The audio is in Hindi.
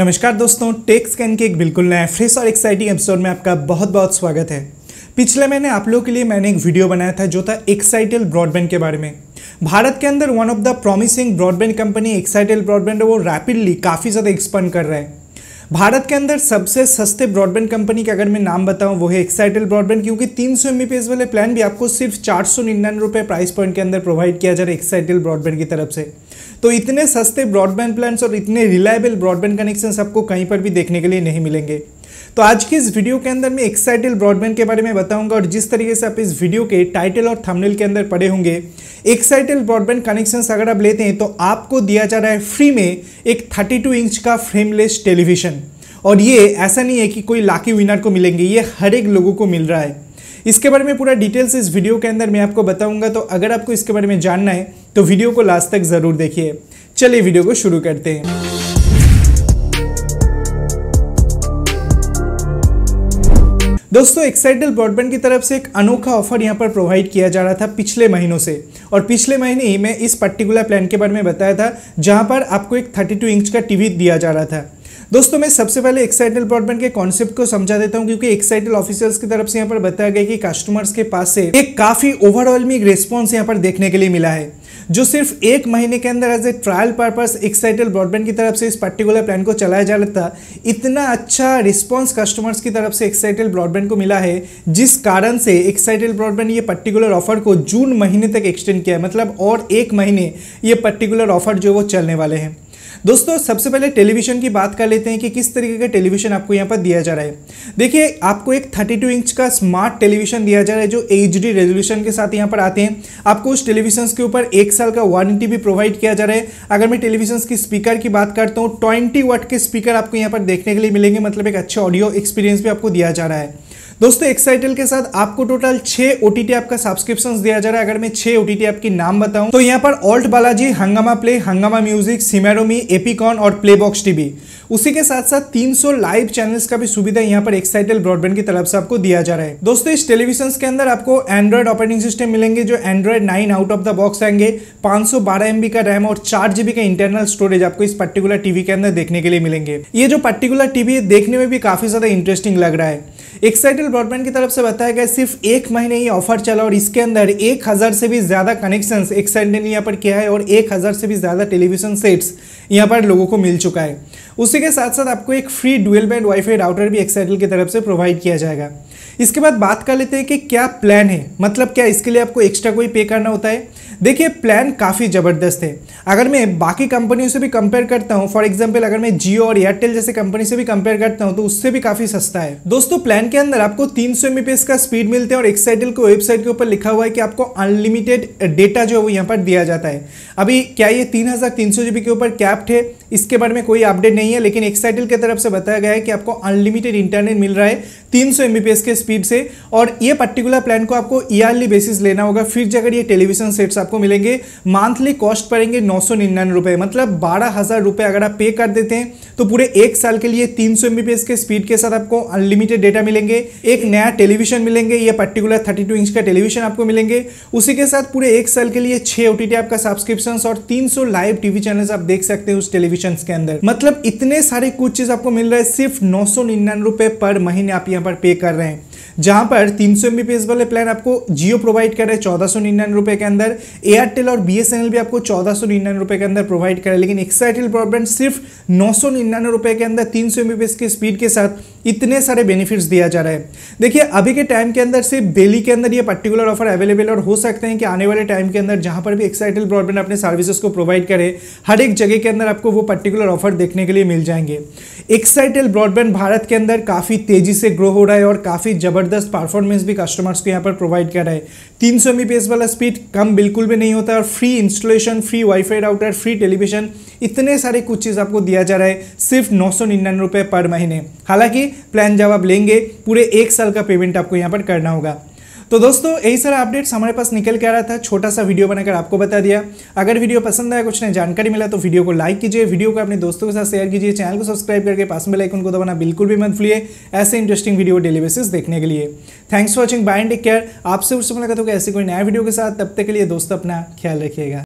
नमस्कार दोस्तों टेक स्कैन के एक बिल्कुल नए फ्रेश और एक्साइटिंग एपिसोड में आपका बहुत बहुत स्वागत है पिछले महीने आप लोगों के लिए मैंने एक वीडियो बनाया था जो था एक्साइटल ब्रॉडबैंड के बारे में भारत के अंदर one of the promising broadband company Excitel broadband वो रैपिडली काफ़ी ज़्यादा एक्सपेंड कर रहा है भारत के अंदर सबसे सस्ते ब्रॉडबैंड कंपनी का अगर मैं नाम बताऊं वो है एक्साइटल ब्रॉडबैंड क्योंकि 300 सौ वाले प्लान भी आपको सिर्फ चार सौ निन्यानवे प्राइस पॉइंट के अंदर प्रोवाइड किया जा रहा है एक्साइटल ब्रॉडबैंड की तरफ से तो इतने सस्ते ब्रॉडबैंड प्लान्स और इतने रिलायबल ब्रॉडबैंड कनेक्शन आपको कहीं पर भी देखने के लिए नहीं मिलेंगे तो आज की इस वीडियो के अंदर मैं एक्साइटेल ब्रॉडबैंड के बारे में बताऊंगा और जिस तरीके से आप इस वीडियो के टाइटल और थंबनेल के अंदर पढ़े होंगे एक्साइटेल ब्रॉडबैंड कनेक्शन अगर आप लेते हैं तो आपको दिया जा रहा है फ्री में एक 32 इंच का फ्रेमलेस टेलीविजन और ये ऐसा नहीं है कि कोई लाकी विनर को मिलेंगे ये हर एक लोगों को मिल रहा है इसके बारे में पूरा डिटेल्स इस वीडियो के अंदर मैं आपको बताऊंगा तो अगर आपको इसके बारे में जानना है तो वीडियो को लास्ट तक ज़रूर देखिए चलिए वीडियो को शुरू करते हैं दोस्तों एक्साइटल ब्रॉडबैंड की तरफ से एक अनोखा ऑफर यहाँ पर प्रोवाइड किया जा रहा था पिछले महीनों से और पिछले महीने ही मैं इस पर्टिकुलर प्लान के बारे में बताया था जहाँ पर आपको एक 32 इंच का टीवी दिया जा रहा था दोस्तों मैं सबसे पहले एक्साइटल ब्रॉडबैंड के कॉन्सेप्ट को समझा देता हूँ क्योंकि एक्साइटल ऑफिसर्स की तरफ से यहाँ पर बताया गया कि कस्टमर्स के पास से एक काफी ओवरऑल में रिस्पॉन्स यहाँ पर देखने के लिए मिला है जो सिर्फ एक महीने के अंदर as a trial purpose Excitel broadband की तरफ से इस पर्टिकुलर प्लान को चलाया जा रहा था इतना अच्छा रिस्पॉन्स कस्टमर्स की तरफ से एक्साइटेड ब्रॉडबैंड को मिला है जिस कारण से एक्साइटेड ब्रॉडबैंड ये पर्टिकुलर ऑफर को जून महीने तक एक्सटेंड किया है मतलब और एक महीने ये पर्टिकुलर ऑफर जो वो चलने वाले हैं दोस्तों सबसे पहले टेलीविज़न की बात कर लेते हैं कि किस तरीके का टेलीविज़न आपको यहाँ पर दिया जा रहा है देखिए आपको एक 32 इंच का स्मार्ट टेलीविज़न दिया जा रहा है जो एच डी रेजोल्यूशन के साथ यहाँ पर आते हैं आपको उस टेलीविजन के ऊपर एक साल का वारंटी भी प्रोवाइड किया जा रहा है अगर मैं टेलीविजन की स्पीकर की बात करता हूँ ट्वेंटी वाट के स्पीकर आपको यहाँ पर देखने के लिए मिलेंगे मतलब एक अच्छे ऑडियो एक्सपीरियंस भी आपको दिया जा रहा है दोस्तों एक्साइटल के साथ आपको टोटल छह ओटीटी ऐप का सब्सक्रिप्शन दिया जा रहा है अगर मैं छह ओटीटी ऐप की नाम बताऊं तो यहाँ पर ऑल्ट बालाजी हंगामा प्ले हंगामा म्यूजिक सिमेरोमी एपिकॉन और प्लेबॉक्स टीवी उसी के साथ साथ 300 लाइव चैनल्स का भी सुविधा यहाँ पर एक्साइटल ब्रॉडबैंड की तरफ से आपको दिया जा रहा है दोस्तों इस टेलीविजन के अंदर आपको एंड्रॉइड ऑपरेटिंग सिस्टम मिलेंगे जो Android nine out of the box आएंगे पांच सौ का रैम और चार जीबी का इंटरनल स्टोरेज आपको इस पर्टिकुलर टीवी के अंदर देखने के लिए मिलेंगे ये जो पर्टिकुलर टीवी देखने में भी काफी ज्यादा इंटरेस्टिंग लग रहा है एक्साइटेल ब्रॉडबैंड की तरफ से बताया गया सिर्फ एक महीने ही ऑफर चला और इसके अंदर एक हज़ार से भी ज़्यादा कनेक्शन एक्साइटेल ने यहाँ पर किया है और एक हज़ार से भी ज़्यादा टेलीविजन सेट्स यहाँ पर लोगों को मिल चुका है उसी के साथ साथ आपको एक free dual band wifi router भी एक्साइटेल की तरफ से प्रोवाइड किया जाएगा इसके बाद बात कर लेते हैं कि क्या प्लान है मतलब क्या इसके लिए आपको एक्स्ट्रा कोई पे करना होता है देखिए प्लान काफ़ी ज़बरदस्त है अगर मैं बाकी कंपनियों से भी कंपेयर करता हूँ फॉर एग्जाम्पल अगर मैं जियो और एयरटेल जैसे कंपनी से भी कंपेयर करता हूँ तो उससे भी काफ़ी सस्ता है दोस्तों प्लान के अंदर आपको तीन सौ का स्पीड मिलते हैं और एक्साइटल को वेबसाइट के ऊपर लिखा हुआ है कि आपको अनलिमिटेड डेटा जो है वो यहाँ पर दिया जाता है अभी क्या ये तीन हज़ार तीन सौ के ऊपर कैप्ट है इसके बारे में कोई अपडेट नहीं है लेकिन एक्साइटल की तरफ से बताया गया है कि आपको अनलिमिटेड इंटरनेट मिल रहा है तीन सौ के स्पीड से और ये पर्टिकुलर प्लान को आपको ईयरली बेसिस लेना होगा फिर जगह ये टेलीविजन सेट्स आप आपको मिलेंगे मंथली कॉस्ट पड़ेंगे नौ सौ निन्यानवे रुपये मतलब बारह हज़ार रुपये अगर आप पे कर देते हैं तो पूरे एक साल के लिए तीन सौ के स्पीड के साथ आपको अनलिमिटेड डेटा मिलेंगे एक नया टेलीविजन मिलेंगे या पर्टिकुलर 32 इंच का टेलीविजन आपको मिलेंगे उसी के साथ पूरे एक साल के लिए छः ओ आपका सब्सक्रिप्शन और 300 लाइव टीवी चैनल आप देख सकते हैं उस टेलीविजन के अंदर मतलब इतने सारे कुछ चीज़ आपको मिल रहा है सिर्फ नौ सौ निन्यानवे रुपये पर महीने आप यहाँ पर पे कर रहे हैं जहां पर 300 एमबीपीएस वाले प्लान आपको जियो प्रोवाइड कर रहे हैं चौदह सौ निन्यानवे रुपए के अंदर एयरटेल और बीएसएनएल भी आपको चौदह सौ निन्यानवे रुपए के अंदर प्रोवाइड कर रहे हैं लेकिन एक्साइटेल ब्रॉडबैंड सिर्फ नौ सौ निन्यानवे रुपए के अंदर तीन सौ एमबीपीएस की स्पीड के साथ इतने सारे बेनिफिट्स दिया जा रहा है देखिए अभी के टाइम के अंदर सिर्फ डेली के अंदर ये पर्टिकुलर ऑफर अवेलेबल और हो सकते हैं कि आने वाले टाइम के अंदर जहाँ पर भी एक्साइटल ब्रॉडबैंड अपने सर्विसेज को प्रोवाइड करे हर एक जगह के अंदर आपको वो पर्टिकुलर ऑफर देखने के लिए मिल जाएंगे एक्साइटल ब्रॉडबैंड भारत के अंदर काफ़ी तेज़ी से ग्रो हो रहा है और काफ़ी ज़बरदस्त परफॉर्मेंस भी कस्टमर्स को यहाँ पर प्रोवाइड कर रहा है तीन सौ वाला स्पीड कम बिल्कुल भी नहीं होता और free installation free wifi router free television इतने सारे कुछ चीज़ आपको दिया जा रहा है सिर्फ नौ सौ निन्यानवे पर महीने हालांकि प्लान जब आप लेंगे पूरे एक साल का पेमेंट आपको यहाँ पर करना होगा तो दोस्तों यही सारा अपडेट्स हमारे पास निकल के आ रहा था छोटा सा वीडियो बनाकर आपको बता दिया अगर वीडियो पसंद आया कुछ नई जानकारी मिला तो वीडियो को लाइक कीजिए वीडियो को अपने दोस्तों के साथ शेयर कीजिए चैनल को सब्सक्राइब करके पास में लाइक उनको दबाना बिल्कुल भी मत भूलिए ऐसे इंटरेस्टिंग वीडियो डेली बेसिस देखने के लिए thanks for watching bye and take care आपसे उससे मुलाकात होगा ऐसे कोई नया वीडियो के साथ तब तक के लिए दोस्तों अपना ख्याल रखिएगा